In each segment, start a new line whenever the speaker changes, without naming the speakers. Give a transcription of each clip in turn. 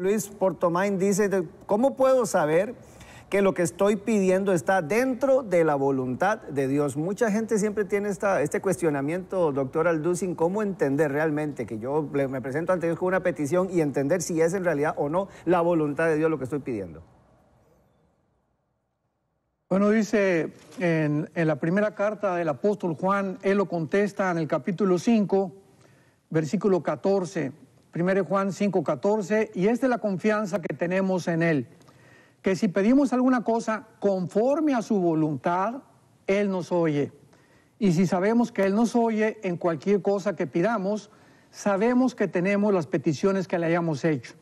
Luis Portomain dice, ¿cómo puedo saber que lo que estoy pidiendo está dentro de la voluntad de Dios? Mucha gente siempre tiene esta, este cuestionamiento, doctor Alducin, ¿cómo entender realmente que yo me presento ante Dios con una petición y entender si es en realidad o no la voluntad de Dios lo que estoy pidiendo? Bueno,
dice en, en, la primera carta del apóstol Juan, él lo contesta en el capítulo 5, versículo 14. 1 Juan 5:14, y es de la confianza que tenemos en Él, que si pedimos alguna cosa conforme a su voluntad, Él nos oye. Y si sabemos que Él nos oye en cualquier cosa que pidamos, sabemos que tenemos las peticiones que le hayamos hecho.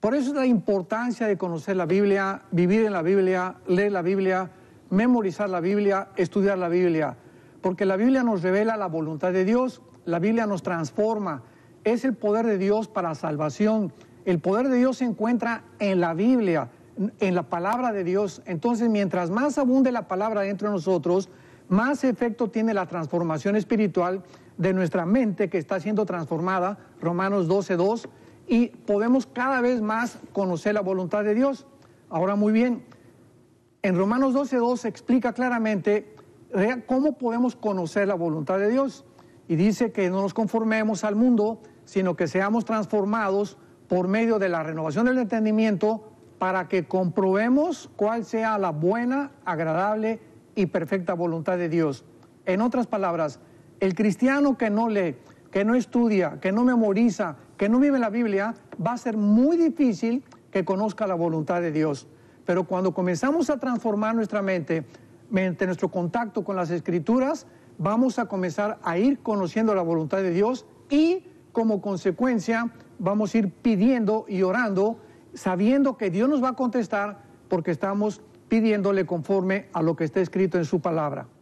Por eso es la importancia de conocer la Biblia, vivir en la Biblia, leer la Biblia, memorizar la Biblia, estudiar la Biblia, porque la Biblia nos revela la voluntad de Dios, la Biblia nos transforma, es el poder de Dios para salvación. El poder de Dios se encuentra en la Biblia, en la palabra de Dios. Entonces, mientras más abunde la palabra dentro de nosotros, más efecto tiene la transformación espiritual de nuestra mente que está siendo transformada, Romanos 12.2, y podemos cada vez más conocer la voluntad de Dios. Ahora muy bien, en Romanos 12.2 se explica claramente eh, cómo podemos conocer la voluntad de Dios y dice que no nos conformemos al mundo, sino que seamos transformados por medio de la renovación del entendimiento para que comprobemos cuál sea la buena, agradable y perfecta voluntad de Dios. En otras palabras, el cristiano que no lee, que no estudia, que no memoriza, que no vive la Biblia, va a ser muy difícil que conozca la voluntad de Dios. Pero cuando comenzamos a transformar nuestra mente mediante nuestro contacto con las escrituras, vamos a comenzar a ir conociendo la voluntad de Dios y como consecuencia vamos a ir pidiendo y orando, sabiendo que Dios nos va a contestar porque estamos pidiéndole conforme a lo que está escrito en su palabra.